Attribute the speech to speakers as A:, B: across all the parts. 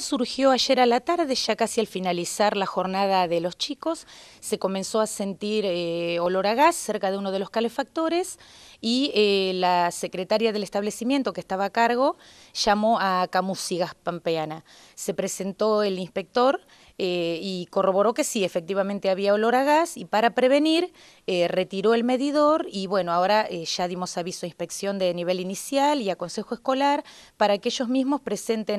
A: Surgió ayer a la tarde, ya casi al finalizar la jornada de los chicos, se comenzó a sentir eh, olor a gas cerca de uno de los calefactores y eh, la secretaria del establecimiento que estaba a cargo llamó a Camusigas Pampeana. Se presentó el inspector eh, y corroboró que sí, efectivamente había olor a gas y para prevenir eh, retiró el medidor y bueno, ahora eh, ya dimos aviso a inspección de nivel inicial y a consejo escolar para que ellos mismos presenten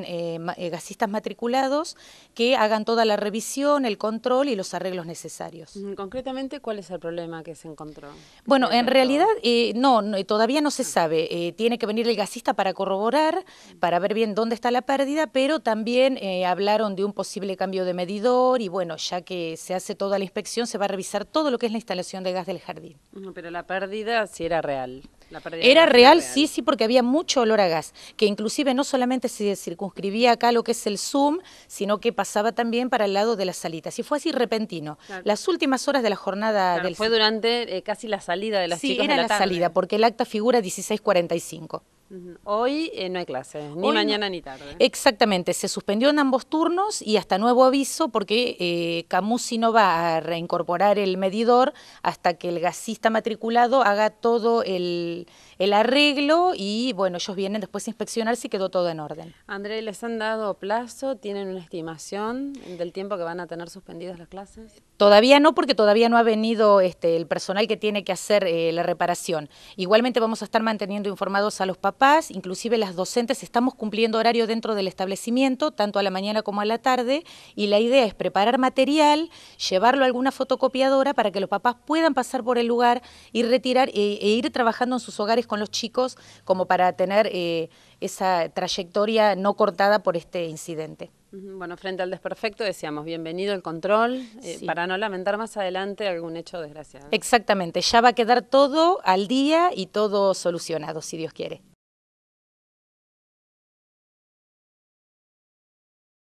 A: gasistas matriculados que hagan toda la revisión, el control y los arreglos necesarios.
B: Mm, concretamente, ¿cuál es el problema que se encontró?
A: Bueno, en realidad no, todavía no se ah. sabe. tiene que venir el gasista para corroborar, mm. para ver bien dónde está la pérdida, pero también hablaron de un posible cambio de medidor y bueno, ya que se hace toda la inspección, se va a revisar todo lo que es la instalación de gas del jardín.
B: Pero la pérdida sí era real. era, real, sí,
A: sí, porque había mucho olor a gas, que inclusive no solamente se circunscribía acá lo que es el Zoom, sino que pasaba también para el lado de la salita. Y fue así repentino. Las últimas horas de la jornada del... Fue
B: durante eh, casi la salida de las sí, era la, salida,
A: porque el acta figura 1645.
B: Eh, Hoy no hay clases, ni mañana ni tarde.
A: Exactamente, se suspendió en ambos turnos y hasta nuevo aviso porque eh, no va a reincorporar el medidor hasta que el gasista matriculado haga todo el el arreglo y bueno, ellos vienen después a inspeccionar si quedó todo en orden.
B: André, ¿les han dado plazo? ¿Tienen una estimación del tiempo que van a tener suspendidas las clases?
A: Todavía no, porque todavía no ha venido este, el personal que tiene que hacer eh, la reparación. Igualmente vamos a estar manteniendo informados a los papás, inclusive las docentes, estamos cumpliendo horario dentro del establecimiento, tanto a la mañana como a la tarde, y la idea es preparar material, llevarlo a alguna fotocopiadora para que los papás puedan pasar por el lugar y retirar eh, e ir trabajando en sus hogares con los chicos como para tener eh, esa trayectoria no cortada por este incidente.
B: Bueno, frente al desperfecto decíamos, bienvenido el control, eh, para no lamentar más adelante algún hecho desgraciado.
A: Exactamente, ya va a quedar todo al día y todo solucionado, si Dios quiere.